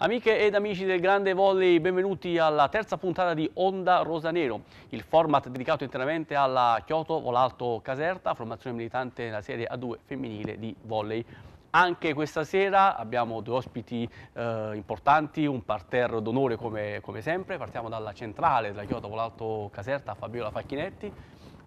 Amiche ed amici del grande volley, benvenuti alla terza puntata di Onda Rosanero, il format dedicato interamente alla Chioto Volalto Caserta, formazione militante nella serie A2 femminile di volley. Anche questa sera abbiamo due ospiti eh, importanti, un parterre d'onore come, come, sempre. Partiamo dalla centrale della Chioto Volalto Caserta, Fabiola Facchinetti.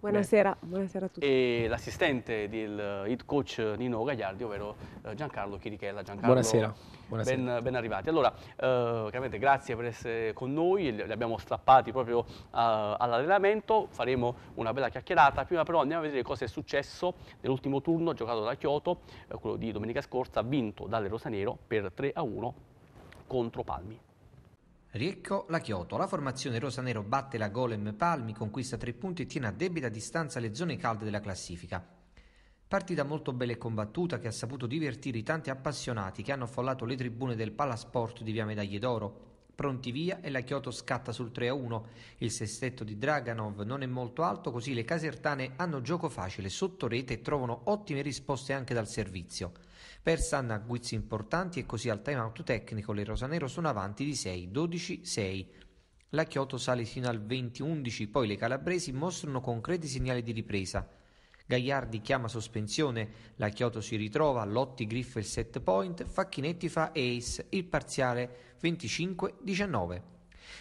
Buonasera, Beh, buonasera a tutti. E l'assistente del eh, head coach Nino Gagliardi, ovvero eh, Giancarlo Chirichella. Giancarlo, buonasera ben, ben, arrivati. Allora, eh, grazie per essere con noi, li abbiamo strappati proprio uh, all'allenamento, faremo una bella chiacchierata, prima però andiamo a vedere cosa è successo nell'ultimo turno giocato da Chioto, eh, quello di domenica scorsa, vinto dalle Rosanero per 3 a 1 contro Palmi. Riecco la Chioto. La formazione rosanero batte la Golem Palmi, conquista tre punti e tiene a debita distanza le zone calde della classifica. Partita molto bella e combattuta che ha saputo divertire i tanti appassionati che hanno affollato le tribune del Palasport di Via Medaglie d'Oro. Pronti via e la Chioto scatta sul 3-1. Il sestetto di Draganov non è molto alto, così le casertane hanno gioco facile sotto rete e trovano ottime risposte anche dal servizio. Persanna guizzi importanti e così al time-out tecnico le rosanero sono avanti di 6, 12, 6. La Chioto sale fino al 20-11, poi le calabresi mostrano concreti segnali di ripresa. Gagliardi chiama sospensione, la Chioto si ritrova, Lotti griffa il set point, Facchinetti fa ace, il parziale 25-19.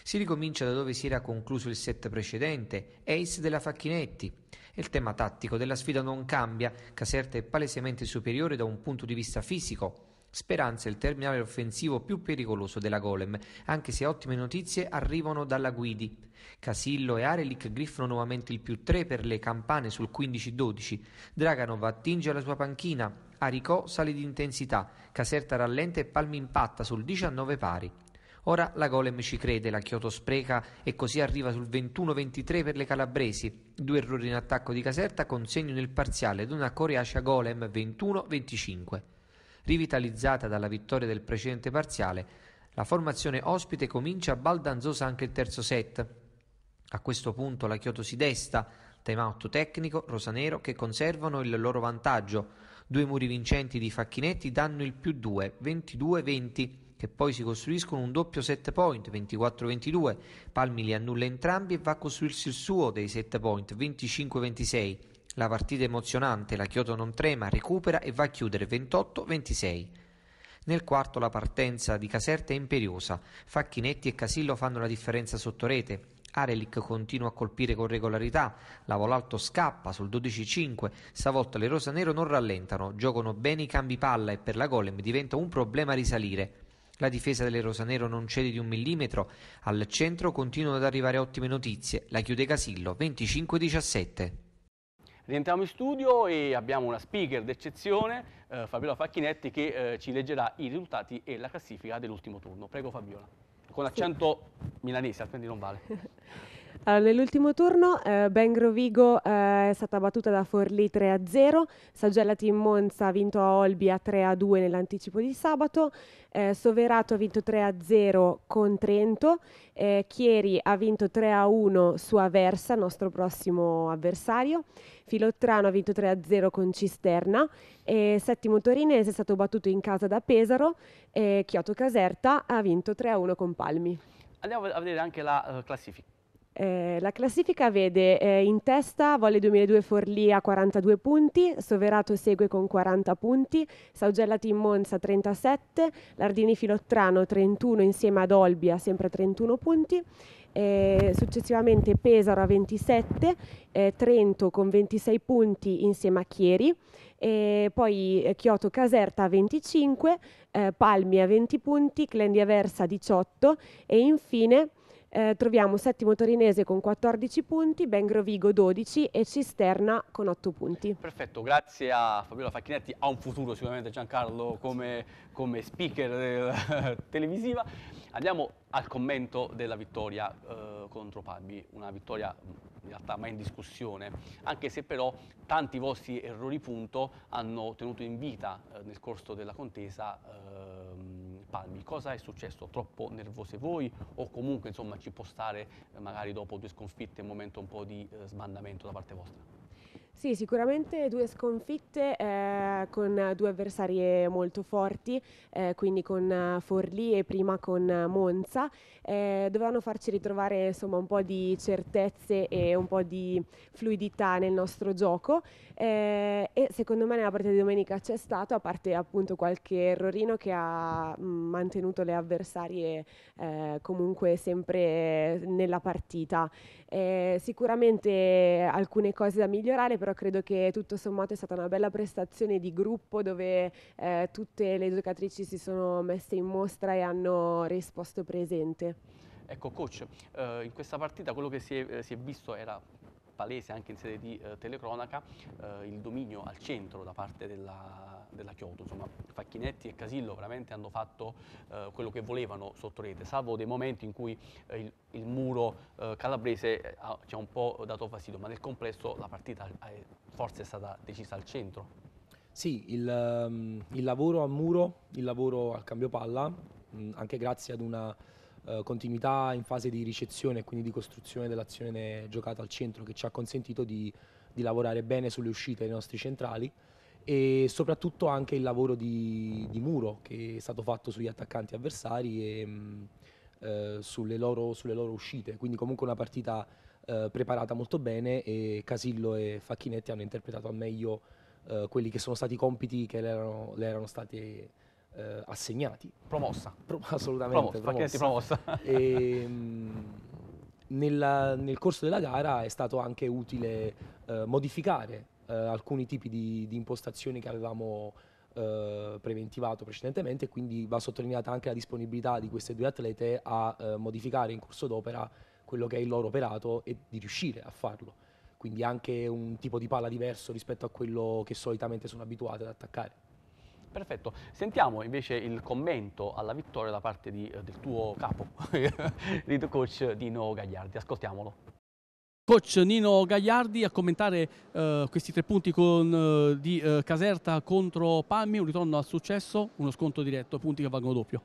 Si ricomincia da dove si era concluso il set precedente, ace della Facchinetti. Il tema tattico della sfida non cambia, Caserta è palesemente superiore da un punto di vista fisico. Speranza è il terminale offensivo più pericoloso della Golem, anche se ottime notizie arrivano dalla Guidi. Casillo e Arelic griffano nuovamente il più 3 per le campane sul 15-12. Draganov attinge alla sua panchina, Aricò sale di intensità, Caserta rallenta e Palmi impatta sul 19 pari. Ora la Golem ci crede, la Chioto spreca e così arriva sul 21-23 per le calabresi. Due errori in attacco di Caserta consegnano il parziale ad una Coriacea Golem 21-25. Rivitalizzata dalla vittoria del precedente parziale, la formazione ospite comincia baldanzosa anche il terzo set. A questo punto la Chioto si desta, timeout tecnico, rosanero che conservano il loro vantaggio. Due muri vincenti di Facchinetti danno il più 2, 22-20 che poi si costruiscono un doppio set point 24-22. Palmi li annulla entrambi e va a costruirsi il suo dei set point 25-26. La partita è emozionante, la Chioto non trema, recupera e va a chiudere 28-26. Nel quarto la partenza di Caserta è imperiosa, Facchinetti e Casillo fanno la differenza sotto rete, Arelic continua a colpire con regolarità, la Volalto scappa sul 12-5, Savotta e Nero non rallentano, giocano bene i cambi palla e per la Golem diventa un problema risalire. La difesa delle Rosa Nero non cede di un millimetro, al centro continuano ad arrivare ottime notizie, la chiude Casillo 25-17. Rientriamo in studio e abbiamo una speaker d'eccezione, eh, Fabiola Facchinetti, che eh, ci leggerà i risultati e la classifica dell'ultimo turno. Prego Fabiola, con accento sì. milanese, altrimenti non vale. Allora, nell'ultimo turno eh, Grovigo eh, è stata battuta da Forlì 3-0, Sagella Team Monza ha vinto a Olbia 3-2 nell'anticipo di sabato, eh, Soverato ha vinto 3-0 con Trento, eh, Chieri ha vinto 3-1 su Aversa, nostro prossimo avversario, Filottrano ha vinto 3-0 con Cisterna, e Settimo Torinese è stato battuto in casa da Pesaro e Chioto Caserta ha vinto 3-1 con Palmi. Andiamo a vedere anche la uh, classifica. Eh, la classifica vede eh, in testa Volle 2002 Forlì a 42 punti, Soverato segue con 40 punti, Saugella Team Monza 37, Lardini Filottrano 31 insieme ad Olbia sempre 31 punti, eh, successivamente Pesaro a 27, eh, Trento con 26 punti insieme a Chieri, poi eh, Chioto Caserta a 25, eh, Palmi a 20 punti, Clendia Versa 18 e infine eh, troviamo settimo Torinese con 14 punti, Bengrovigo 12 e Cisterna con 8 punti. Perfetto, grazie a Fabiola Facchinetti, ha un futuro sicuramente Giancarlo come, come speaker eh, televisiva. Andiamo al commento della vittoria eh, contro Pabbi, una vittoria in realtà mai in discussione, anche se però tanti vostri errori punto hanno tenuto in vita eh, nel corso della contesa ehm, palmi, cosa è successo? Troppo nervose voi o comunque insomma, ci può stare eh, magari dopo due sconfitte un momento un po' di eh, sbandamento da parte vostra? Sì, sicuramente due sconfitte eh, con due avversarie eh, molto forti, eh, quindi con eh, Forlì e prima con eh, Monza. Eh, dovevano farci ritrovare insomma, un po' di certezze e un po' di fluidità nel nostro gioco e secondo me nella partita di domenica c'è stato, a parte appunto qualche errorino che ha mm, mantenuto le avversarie comunque sempre nella partita. Eh, sicuramente alcune cose da migliorare, però credo che tutto sommato è stata una bella prestazione di gruppo dove eh, tutte le giocatrici si sono messe in mostra e hanno risposto presente. Ecco coach, eh, in questa partita quello che si è, eh, si è visto era palese anche in sede di eh, telecronaca eh, il dominio al centro da parte della, della Chiodo. Insomma, Facchinetti e Casillo veramente hanno fatto eh, quello che volevano sotto rete, salvo dei momenti in cui eh, il, il, muro eh, calabrese eh, ha, ci ha un po' dato fastidio, ma nel complesso la partita è, forse è stata decisa al centro. Sì, il, ehm, il lavoro al muro, il lavoro al cambio palla, anche grazie ad una eh, continuità in fase di ricezione e quindi di costruzione dell'azione giocata al centro che ci ha consentito di, di lavorare bene sulle uscite dei nostri centrali e soprattutto anche il lavoro di, di, muro che è stato fatto sugli attaccanti avversari e mh, mm, eh, sulle, loro, sulle, loro, uscite. Quindi comunque una partita eh, preparata molto bene e Casillo e Facchinetti hanno interpretato al meglio eh, quelli che sono stati i compiti che le erano, le erano stati eh, assegnati. Promossa. Pro, assolutamente. Promossa. promossa. promossa. E, ehm, nella, nel corso della gara è stato anche utile eh, modificare eh, alcuni tipi di, di, impostazioni che avevamo eh, preventivato precedentemente, quindi va sottolineata anche la disponibilità di queste due atlete a eh, modificare in corso d'opera quello che è il loro operato e di riuscire a farlo. Quindi anche un tipo di palla diverso rispetto a quello che solitamente sono abituate ad attaccare. Perfetto, sentiamo invece il commento alla vittoria da parte di, eh, del tuo capo, il coach Dino Gagliardi, ascoltiamolo. Coach Nino Gagliardi a commentare eh, questi tre punti con, eh, di eh, Caserta contro Palmi, un ritorno al successo, uno sconto diretto, punti che valgono doppio.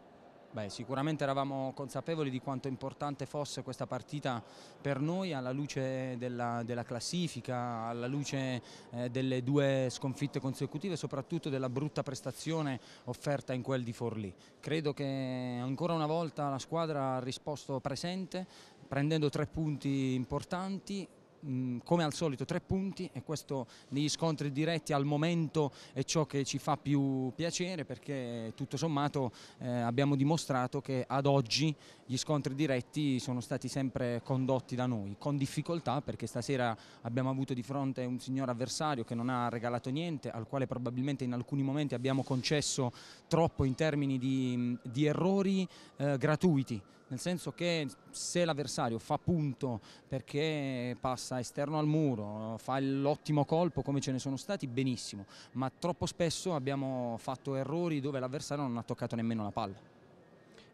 Beh, sicuramente eravamo consapevoli di quanto importante fosse questa partita per noi alla luce della, della classifica, alla luce eh, delle due sconfitte consecutive e soprattutto della brutta prestazione offerta in quel di Forlì. Credo che ancora una volta la squadra ha risposto presente prendendo tre punti importanti Mm, come al solito tre punti e questo negli scontri diretti al momento è ciò che ci fa più piacere perché tutto sommato eh, abbiamo dimostrato che ad oggi gli scontri diretti sono stati sempre condotti da noi, con difficoltà perché stasera abbiamo avuto di fronte un signor avversario che non ha regalato niente, al quale probabilmente in alcuni momenti abbiamo concesso troppo in termini di, di errori eh, gratuiti nel senso che se l'avversario fa punto perché passa esterno al muro, fa l'ottimo colpo come ce ne sono stati, benissimo, ma troppo spesso abbiamo fatto errori dove l'avversario non ha toccato nemmeno la palla.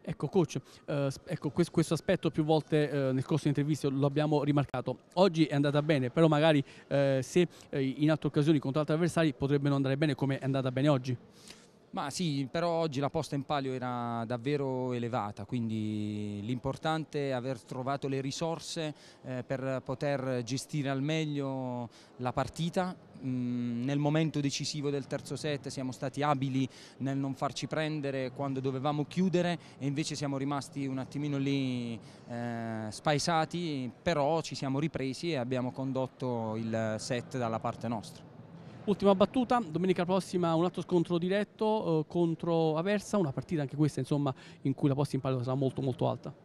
Ecco, coach, eh, ecco, questo, questo, aspetto più volte eh, nel corso di interviste lo abbiamo rimarcato. Oggi è andata bene, però magari eh, se eh, in altre occasioni contro altri avversari potrebbe non andare bene come è andata bene oggi. Ma sì, però oggi la posta in palio era davvero elevata, quindi l'importante è aver trovato le risorse eh, per poter gestire al meglio la partita. Mm, nel momento decisivo del terzo set siamo stati abili nel non farci prendere quando dovevamo chiudere e invece siamo rimasti un attimino lì eh, spaesati, però ci siamo ripresi e abbiamo condotto il set dalla parte nostra. Ultima battuta, domenica prossima un altro scontro diretto eh, contro Aversa, una partita anche questa insomma in cui la posta in palio sarà molto molto alta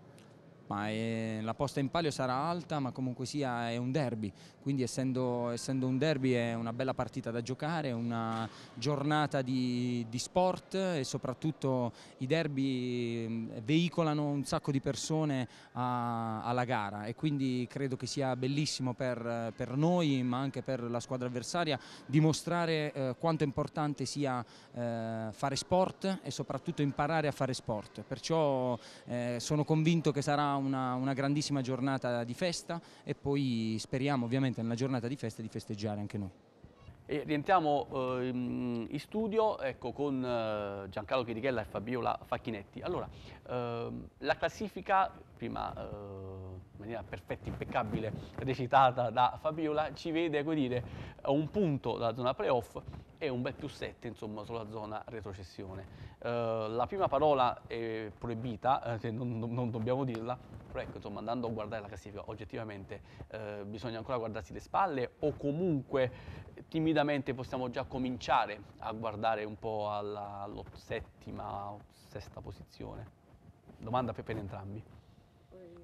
ma è, eh, la posta in palio sarà alta, ma comunque sia è un derby, quindi essendo, essendo un derby è una bella partita da giocare, una giornata di, di sport e soprattutto i derby veicolano un sacco di persone a, alla gara e quindi credo che sia bellissimo per, per noi, ma anche per la squadra avversaria, dimostrare eh, quanto importante sia eh, fare sport e soprattutto imparare a fare sport. Perciò eh, sono convinto che sarà una, una grandissima giornata di festa e poi speriamo ovviamente nella giornata di festa di festeggiare anche noi. E rientriamo eh, in studio ecco, con eh, Giancarlo Chirichella e Fabiola Facchinetti. Allora, eh, la classifica prima eh, in maniera perfetta, impeccabile, recitata da Fabiola, ci vede dire, a un punto dalla zona playoff e un bel più 7 insomma, sulla zona retrocessione. Eh, la prima parola è proibita, eh, non, non, dobbiamo dirla, però ecco, insomma, andando a guardare la classifica oggettivamente eh, bisogna ancora guardarsi le spalle o comunque timidamente possiamo già cominciare a guardare un po' alla, alla settima o sesta posizione domanda per, per entrambi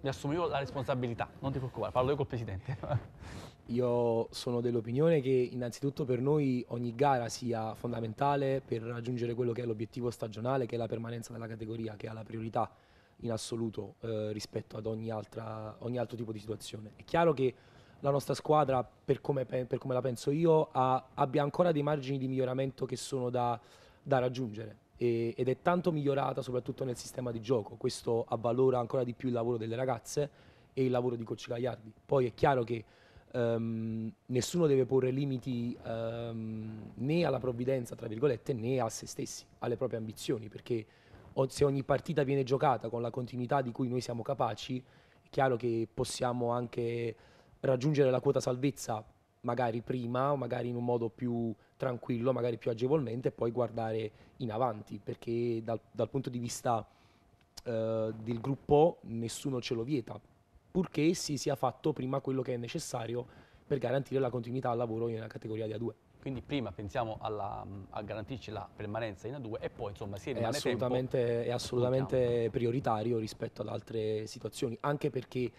ne assumo io la responsabilità, non ti preoccupare, parlo io col presidente. Io sono dell'opinione che innanzitutto per noi ogni gara sia fondamentale per raggiungere quello che è l'obiettivo stagionale, che è la permanenza della categoria, che ha la priorità in assoluto eh, rispetto ad ogni, altra, ogni, altro tipo di situazione. È chiaro che la nostra squadra, per come, per come la penso io, ha, abbia ancora dei margini di miglioramento che sono da, da raggiungere e, ed è tanto migliorata soprattutto nel sistema di gioco. Questo avvalora ancora di più il lavoro delle ragazze e il lavoro di Coach Gagliardi. Poi è chiaro che um, nessuno deve porre limiti um, né alla provvidenza, tra virgolette, né a se stessi, alle proprie ambizioni, perché se ogni partita viene giocata con la continuità di cui noi siamo capaci, è chiaro che possiamo anche raggiungere la quota salvezza magari prima o magari in un modo più tranquillo, magari più agevolmente e poi guardare in avanti perché dal, dal punto di vista eh, del gruppo nessuno ce lo vieta, purché si sia fatto prima quello che è necessario per garantire la continuità al lavoro nella categoria di A2. Quindi prima pensiamo alla, a garantirci la permanenza in A2 e poi insomma si rimane è assolutamente, tempo, è assolutamente prioritario rispetto ad altre situazioni, anche perché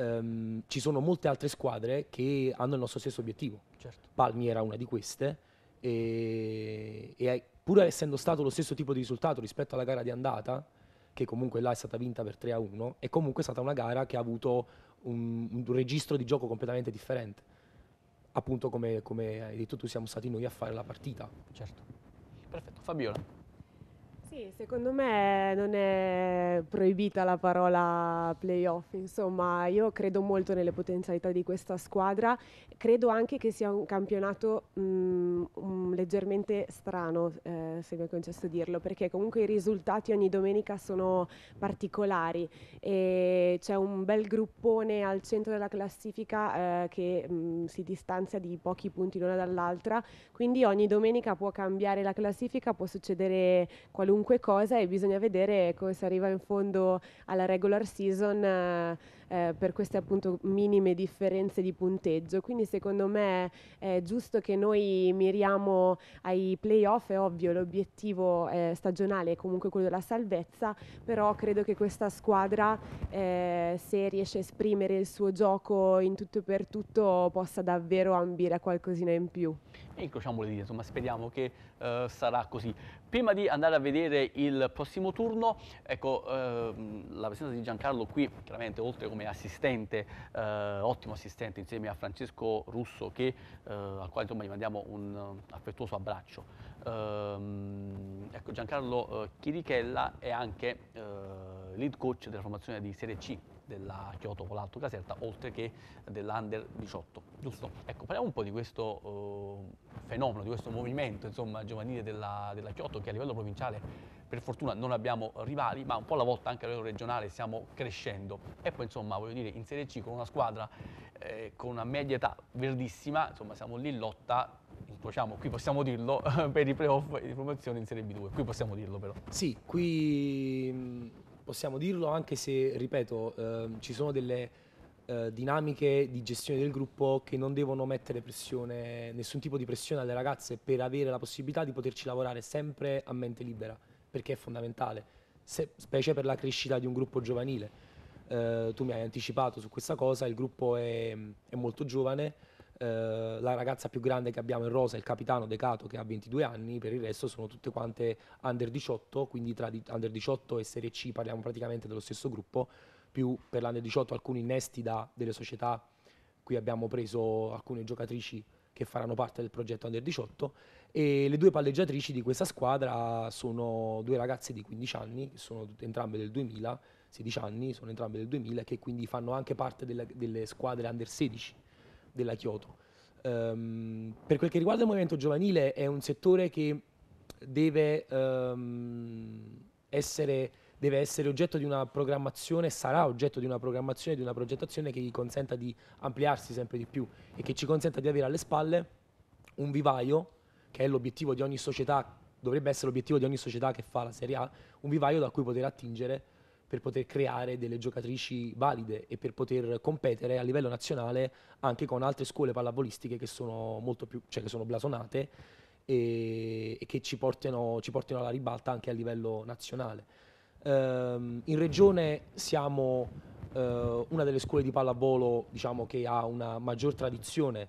um, ci sono molte altre squadre che hanno il nostro stesso obiettivo. Certo. Palmi era una di queste e, e pur essendo stato lo stesso tipo di risultato rispetto alla gara di andata, che comunque là è stata vinta per 3 a 1, è comunque stata una gara che ha avuto un, un registro di gioco completamente differente. Appunto, come, come hai detto tu, siamo stati noi a fare la partita. Certo. Perfetto. Fabiola. Sì, secondo me non è proibita la parola playoff, insomma io credo molto nelle potenzialità di questa squadra, credo anche che sia un campionato mh, mm, mh, mm, leggermente strano, eh, se mi è concesso dirlo, perché comunque i risultati ogni domenica sono particolari e c'è un bel gruppone al centro della classifica eh, che mh, mm, si distanzia di pochi punti l'una dall'altra, quindi ogni domenica può cambiare la classifica, può succedere qualunque qualunque cosa e bisogna vedere come ecco, si arriva in fondo alla regular season eh, eh, per queste appunto minime differenze di punteggio. Quindi secondo me è giusto che noi miriamo ai playoff, è ovvio l'obiettivo eh, stagionale è comunque quello della salvezza, però credo che questa squadra eh, se riesce a esprimere il suo gioco in tutto e per tutto possa davvero ambire a qualcosina in più e incrociamo le dita, insomma speriamo che eh, sarà così. Prima di andare a vedere il prossimo turno, ecco ehm, la presenza di Giancarlo qui, chiaramente oltre come assistente, eh, ottimo assistente insieme a Francesco Russo, che, eh, al quale insomma gli mandiamo un eh, affettuoso abbraccio. Ehm, ecco Giancarlo eh, Chirichella è anche eh, lead coach della formazione di Serie C della Chioto Colalto Caserta, oltre che dell'Under 18, giusto? Ecco, parliamo un po' di questo eh, fenomeno, di questo movimento insomma, giovanile della, della Chioto che a livello provinciale per fortuna non abbiamo rivali, ma un po' alla volta anche a livello regionale stiamo crescendo. E poi insomma, voglio dire, in Serie C con una squadra eh, con una media età verdissima, insomma siamo lì in lotta, Diciamo, qui possiamo dirlo, per i playoff di promozione in Serie B2, qui possiamo dirlo però. Sì, qui possiamo dirlo anche se, ripeto, eh, ci sono delle eh, dinamiche di gestione del gruppo che non devono mettere pressione, nessun tipo di pressione alle ragazze per avere la possibilità di poterci lavorare sempre a mente libera, perché è fondamentale, se, specie per la crescita di un gruppo giovanile. Eh, tu mi hai anticipato su questa cosa, il gruppo è, è molto giovane, eh, la ragazza più grande che abbiamo in rosa è il capitano Decato che ha 22 anni, per il resto sono tutte quante under 18, quindi tra under 18 e Serie C parliamo praticamente dello stesso gruppo, più per l'under 18 alcuni innesti da delle società, qui abbiamo preso alcune giocatrici che faranno parte del progetto Under 18 e le due palleggiatrici di questa squadra sono due ragazze di 15 anni, che sono entrambe del 2000, 16 anni, sono entrambe del 2000 che quindi fanno anche parte della, delle squadre Under 16 della Kyoto. Um, per quel che riguarda il movimento giovanile è un settore che deve, um, essere, deve essere oggetto di una programmazione, sarà oggetto di una programmazione, di una progettazione che gli consenta di ampliarsi sempre di più e che ci consenta di avere alle spalle un vivaio, che è l'obiettivo di ogni società, dovrebbe essere l'obiettivo di ogni società che fa la Serie A, un vivaio da cui poter attingere per poter creare delle giocatrici valide e per poter competere a livello nazionale anche con altre scuole pallavolistiche che sono molto più, cioè che sono blasonate e, e che ci portino, ci portino, alla ribalta anche a livello nazionale. Um, in regione siamo uh, una delle scuole di pallavolo diciamo, che ha una maggior tradizione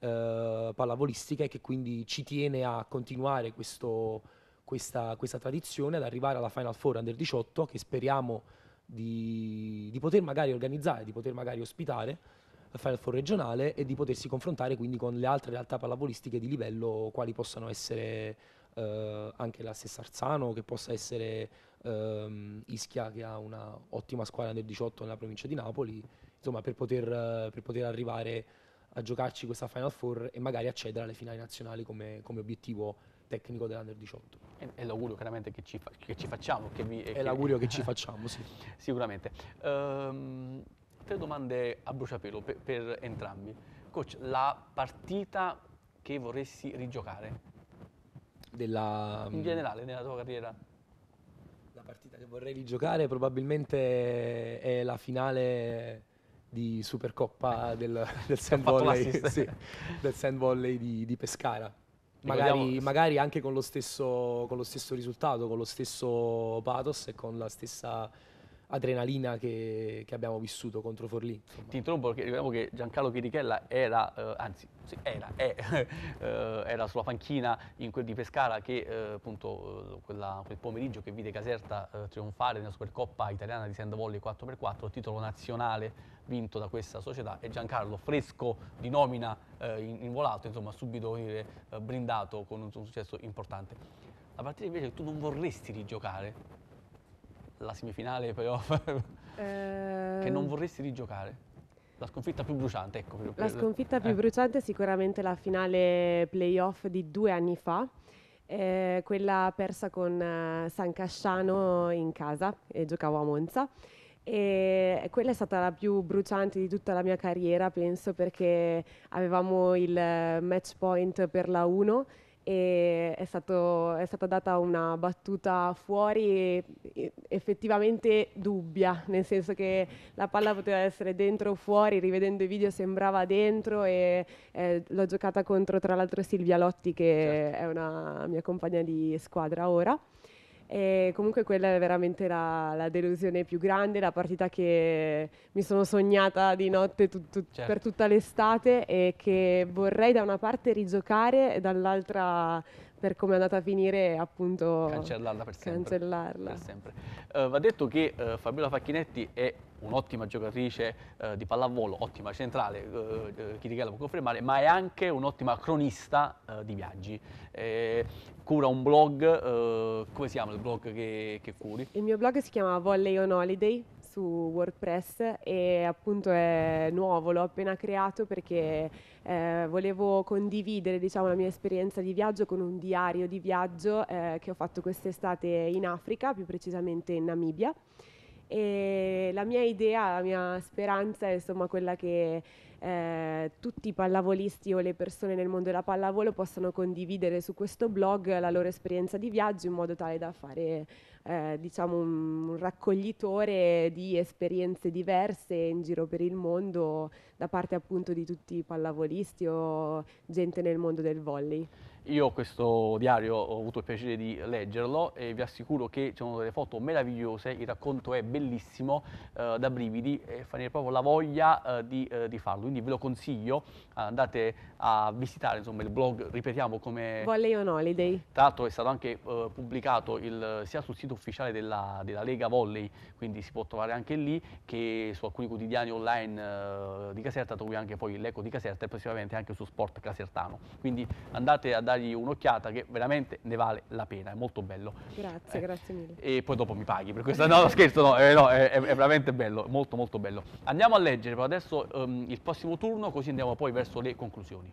uh, eh, pallavolistica e che quindi ci tiene a continuare questo, questa, questa tradizione ad arrivare alla Final Four Under 18 che speriamo di, di poter magari organizzare, di poter magari ospitare la Final Four regionale e di potersi confrontare quindi con le altre realtà pallavolistiche di livello quali possano essere eh, anche la stessa Arzano, che possa essere ehm, Ischia che ha un'ottima squadra Under 18 nella provincia di Napoli, insomma per poter, per poter, arrivare a giocarci questa Final Four e magari accedere alle finali nazionali come, come obiettivo tecnico dell'Under 18. È, l'augurio chiaramente che ci, fa, che ci facciamo. Che vi, è che... l'augurio che ci facciamo, sì. Sicuramente. Um, tre domande a bruciapelo per, per entrambi. Coach, la partita che vorresti rigiocare? Della... In mm, generale, nella tua carriera? La partita che vorrei rigiocare probabilmente è la finale di Supercoppa del, del, sand volley, sì, del sand volley di, di Pescara Magari, magari, anche con lo, stesso, con lo stesso risultato, con lo stesso pathos e con la stessa adrenalina che, che abbiamo vissuto contro Forlì. Insomma. Ti interrompo perché ricordiamo che Giancarlo Chirichella era, eh, anzi sì, era, è, eh, era sulla panchina quel di Pescara che eh, appunto eh, quella, quel pomeriggio che vide Caserta eh, trionfare nella Supercoppa italiana di Sandvolley 4x4, titolo nazionale vinto da questa società e Giancarlo fresco di nomina eh, in, in, volato, insomma subito dire, brindato con un, un successo importante. La partita invece che tu non vorresti rigiocare la semifinale playoff eh... che non ehm, vorresti rigiocare? La sconfitta più bruciante, ecco. Per, la sconfitta più eh. bruciante è sicuramente la finale playoff di due anni fa, eh, quella persa con eh, San Casciano in casa, e giocavo a Monza. E quella è stata la più bruciante di tutta la mia carriera, penso, perché avevamo il eh, match point per la 1 e è, stato, è, stata data una battuta fuori effettivamente dubbia, nel senso che la palla poteva essere dentro o fuori, rivedendo i video sembrava dentro e eh, l'ho giocata contro tra l'altro Silvia Lotti che certo. è una mia compagna di squadra ora. E comunque quella è veramente la, la, delusione più grande, la partita che mi sono sognata di notte tut, tut, certo. per tutta l'estate e che vorrei da una parte rigiocare e dall'altra per come è andata a finire appunto cancellarla per sempre. Cancellarla. Per sempre. Uh, va detto che uh, Fabiola Facchinetti è un'ottima giocatrice uh, di pallavolo, ottima centrale, uh, Chirichella può confermare, ma è anche un'ottima cronista di viaggi. Eh, cura un blog, come si chiama il blog che, che curi? Il mio blog si chiama Volley on Holiday, su WordPress e appunto è nuovo, l'ho appena creato perché eh, volevo condividere diciamo, la mia esperienza di viaggio con un diario di viaggio eh, che ho fatto quest'estate in Africa, più precisamente in Namibia. E la mia idea, la mia speranza è insomma quella che eh, tutti i pallavolisti o le persone nel mondo della pallavolo possano condividere su questo blog la loro esperienza di viaggio in modo tale da fare eh, diciamo un, un, raccoglitore di esperienze diverse in giro per il mondo da parte appunto di tutti i pallavolisti o gente nel mondo del volley. Io questo diario ho avuto il piacere di leggerlo e vi assicuro che ci sono delle foto meravigliose, il racconto è bellissimo, eh, da brividi e fa venire proprio la voglia eh, di, eh, di, farlo, quindi ve lo consiglio, andate a visitare insomma, il blog, ripetiamo come... Volley on Holiday. Tra l'altro è stato anche eh, pubblicato il, sia sul sito ufficiale della, della, Lega Volley, quindi si può trovare anche lì, che su alcuni quotidiani online eh, di Caserta, dove anche poi l'Eco di Caserta e prossimamente anche su Sport Casertano. Quindi andate a dare dargli un'occhiata che veramente ne vale la pena, è molto bello. Grazie, eh, grazie mille. E poi dopo mi paghi per questa, no scherzo, no, eh, no è, è, veramente bello, molto molto bello. Andiamo a leggere però adesso um, il prossimo turno così andiamo poi verso le conclusioni.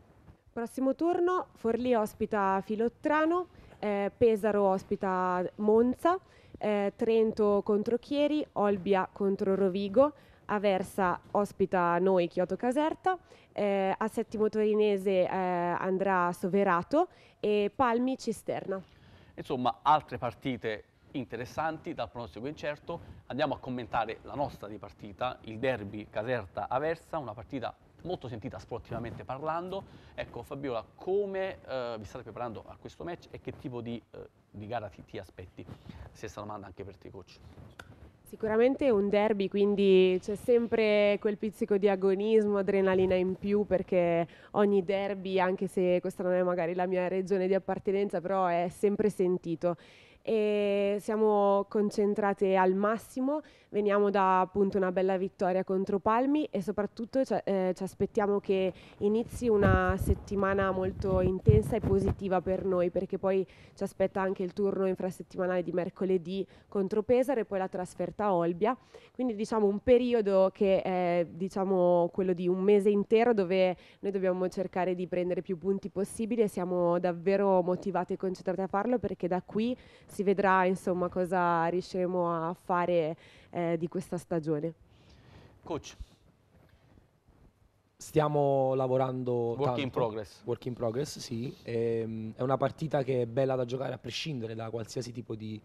Prossimo turno, Forlì ospita Filottrano, eh, Pesaro ospita Monza, eh, Trento contro Chieri, Olbia contro Rovigo, Aversa ospita noi Chioto Caserta, eh, a Settimo Torinese eh, andrà Soverato e Palmi Cisterna. Insomma, altre partite interessanti dal pronostico incerto. Andiamo a commentare la nostra di partita, il derby Caserta-Aversa, una partita molto sentita sportivamente parlando. Ecco Fabiola, come eh, vi state preparando a questo match e che tipo di, eh, di gara ti, ti aspetti? Stessa domanda anche per te coach. Sicuramente è un derby, quindi c'è sempre quel pizzico di agonismo, adrenalina in più, perché ogni derby, anche se questa non è magari la mia regione di appartenenza, però è sempre sentito e siamo concentrate al massimo, veniamo da appunto una bella vittoria contro Palmi e soprattutto ci, eh, ci aspettiamo che inizi una settimana molto intensa e positiva per noi perché poi ci aspetta anche il turno infrasettimanale di mercoledì contro Pesaro e poi la trasferta a Olbia, quindi diciamo un periodo che è diciamo quello di un mese intero dove noi dobbiamo cercare di prendere più punti possibili e siamo davvero motivate e concentrate a farlo perché da qui si vedrà insomma cosa riusciremo a fare eh, di questa stagione. Coach. Stiamo lavorando Work tanto. in progress. Work in progress, sì. E, ehm, è una partita che è bella da giocare a prescindere da qualsiasi tipo di,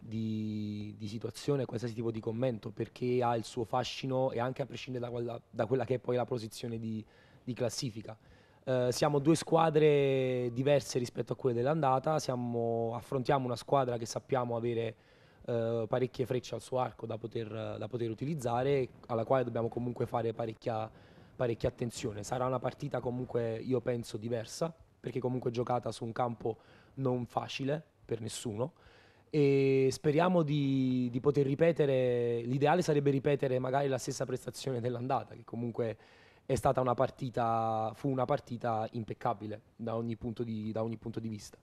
di, di, situazione, qualsiasi tipo di commento, perché ha il suo fascino e anche a prescindere da quella, da quella che è poi la posizione di, di classifica. Eh, siamo due squadre diverse rispetto a quelle dell'andata, siamo, affrontiamo una squadra che sappiamo avere eh, parecchie frecce al suo arco da poter, da poter utilizzare, alla quale dobbiamo comunque fare parecchia, parecchia attenzione. Sarà una partita comunque, io penso, diversa, perché comunque giocata su un campo non facile per nessuno e speriamo di, di poter ripetere, l'ideale sarebbe ripetere magari la stessa prestazione dell'andata, che comunque è stata una partita, fu una partita impeccabile da ogni punto di, ogni punto di vista.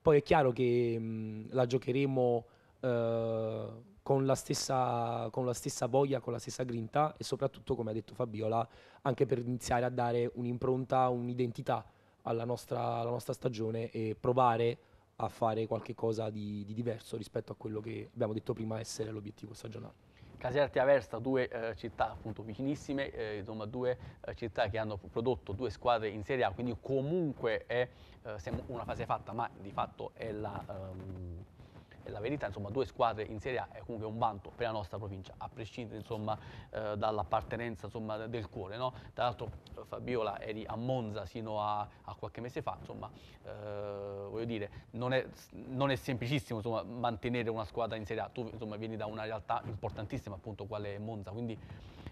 Poi è chiaro che mh, mm, la giocheremo eh, con, la stessa, con la stessa voglia, con la stessa grinta e soprattutto, come ha detto Fabiola, anche per iniziare a dare un'impronta, un'identità alla nostra, alla nostra stagione e provare a fare qualcosa di, di diverso rispetto a quello che abbiamo detto prima essere l'obiettivo stagionale. Caserta e Aversa, due eh, città appunto vicinissime, eh, insomma due eh, città che hanno prodotto due squadre in Serie A, quindi comunque è eh, una fase fatta, ma di fatto è la... Um, è la verità, insomma due squadre in Serie A è comunque un vanto per la nostra provincia, a prescindere eh, dall'appartenenza del cuore. No? Tra l'altro eh, Fabiola eri a Monza sino a, a qualche mese fa, insomma eh, voglio dire, non è, non è semplicissimo insomma, mantenere una squadra in Serie A, tu insomma, vieni da una realtà importantissima appunto quale è Monza, quindi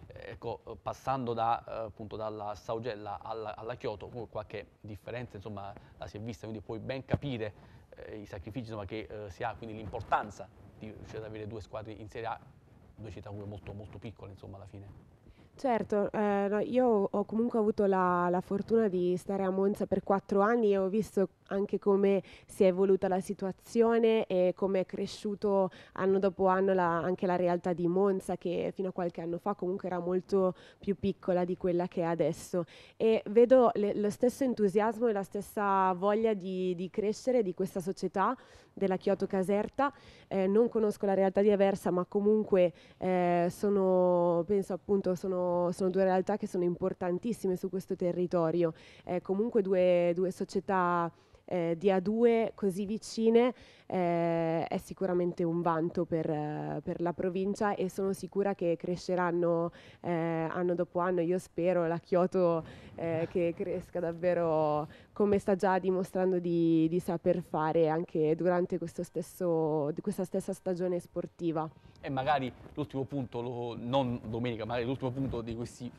eh, ecco, passando da, eh, appunto, dalla Saugella alla, alla Chioto, qualche differenza insomma, la si è vista, quindi puoi ben capire eh, i sacrifici insomma, che eh, si ha, quindi l'importanza di riuscire ad avere due squadre in Serie A, due città molto, molto piccole insomma, alla fine. Certo, eh, io ho comunque avuto la, la, fortuna di stare a Monza per quattro anni e ho visto anche come si è evoluta la situazione e come è cresciuto anno dopo anno la, anche la realtà di Monza che fino a qualche anno fa comunque era molto più piccola di quella che è adesso e vedo le, lo stesso entusiasmo e la stessa voglia di, di crescere di questa società della Kyoto Caserta eh, non conosco la realtà di Aversa ma comunque eh, sono penso appunto sono, sono, due realtà che sono importantissime su questo territorio eh, comunque due, due società eh, di A2 così vicine eh, è sicuramente un vanto per, eh, per, la provincia e sono sicura che cresceranno eh, anno dopo anno, io spero, la Chioto eh, che cresca davvero come sta già dimostrando di, di saper fare anche durante stesso, questa stessa stagione sportiva. E magari l'ultimo punto, lo, non domenica, magari l'ultimo punto di questi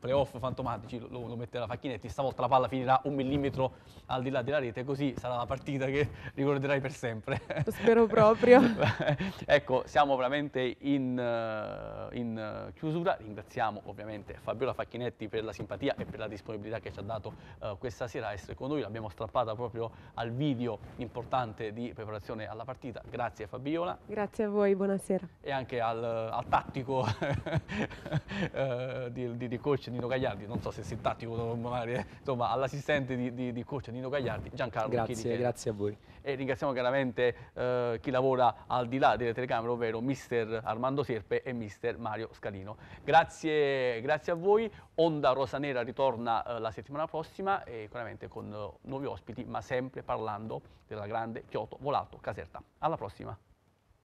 playoff fantomatici lo, lo metterà Facchinetti, stavolta la palla finirà un millimetro al di là della rete, così sarà la partita che ricorderai per sempre sempre. spero proprio. ecco, siamo veramente in, eh, in, eh, chiusura. Ringraziamo ovviamente Fabiola Facchinetti per la simpatia e per la disponibilità che ci ha dato uh, questa sera a essere con noi. L'abbiamo strappata proprio al video importante di preparazione alla partita. Grazie Fabiola. Grazie a voi, buonasera. E anche al, al tattico uh, di, di, di, coach Nino Gagliardi, non so se sei tattico, magari, insomma all'assistente di, di, coach Nino Gagliardi, Giancarlo. Grazie, grazie a voi e ringraziamo chiaramente eh, chi lavora al di là delle telecamere, ovvero mister Armando Sierpe e mister Mario Scalino. Grazie, grazie a voi, Onda Rosanera ritorna eh, la settimana prossima e chiaramente con eh, nuovi ospiti, ma sempre parlando della grande Chioto Volato Caserta. Alla prossima!